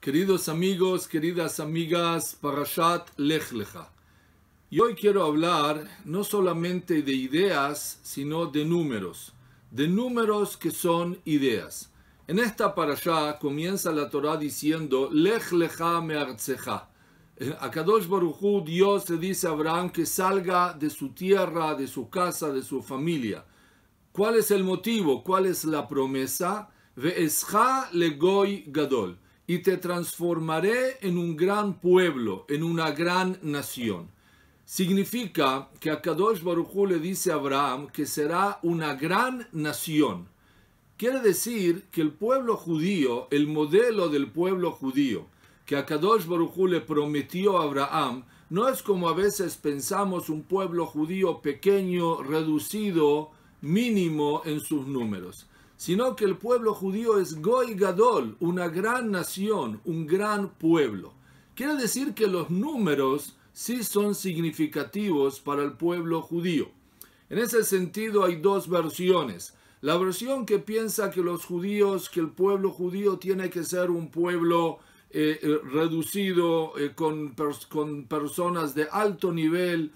Queridos amigos, queridas amigas, Parashat Lech Lecha. Y hoy quiero hablar no solamente de ideas, sino de números. De números que son ideas. En esta Parashá comienza la Torá diciendo, Lech Lecha A eh, Kadosh Baruchú, Dios le dice a Abraham que salga de su tierra, de su casa, de su familia. ¿Cuál es el motivo? ¿Cuál es la promesa? Ve'escha Legoy Gadol y te transformaré en un gran pueblo, en una gran nación. Significa que a Kadosh Baruchú le dice a Abraham que será una gran nación. Quiere decir que el pueblo judío, el modelo del pueblo judío, que a Kadosh Baruchú le prometió a Abraham, no es como a veces pensamos un pueblo judío pequeño, reducido, mínimo en sus números, sino que el pueblo judío es Goy Gadol, una gran nación, un gran pueblo. Quiere decir que los números sí son significativos para el pueblo judío. En ese sentido hay dos versiones. La versión que piensa que los judíos, que el pueblo judío tiene que ser un pueblo eh, eh, reducido eh, con, con, personas de alto nivel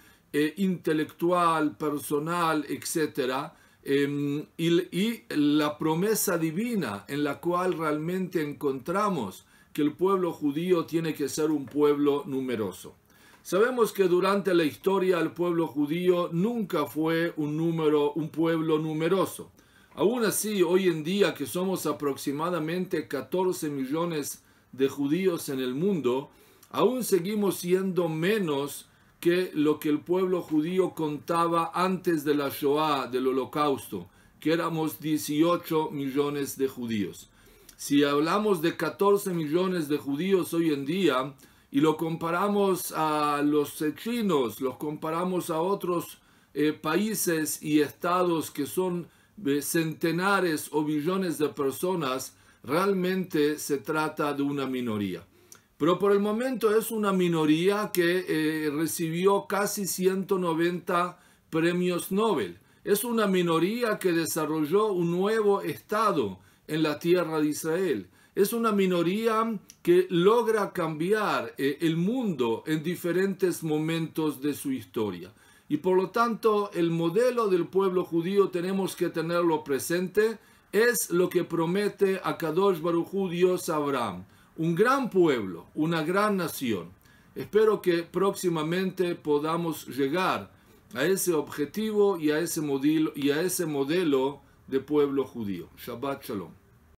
intelectual, personal, etc. Em, y, la promesa divina en la cual realmente encontramos que el pueblo judío tiene que ser un pueblo numeroso. Sabemos que durante la historia el pueblo judío nunca fue un número, un pueblo numeroso. Aún así, hoy en día que somos aproximadamente 14 millones de judíos en el mundo, aún seguimos siendo menos que lo que el pueblo judío contaba antes de la Shoah, del holocausto, que éramos 18 millones de judíos. Si hablamos de 14 millones de judíos hoy en día y lo comparamos a los chinos, los comparamos a otros eh, países y estados que son eh, centenares o billones de personas, realmente se trata de una minoría. Pero por el momento es una minoría que eh, recibió casi 190 premios Nobel. Es una minoría que desarrolló un nuevo Estado en la tierra de Israel. Es una minoría que logra cambiar eh, el mundo en diferentes momentos de su historia. Y por lo tanto, el modelo del pueblo judío tenemos que tenerlo presente. Es lo que promete a Kadosh Baruj Dios Abraham un gran pueblo, una gran nación. Espero que próximamente podamos llegar a ese objetivo y a ese modelo, y a ese modelo de pueblo judío. Shabbat Shalom.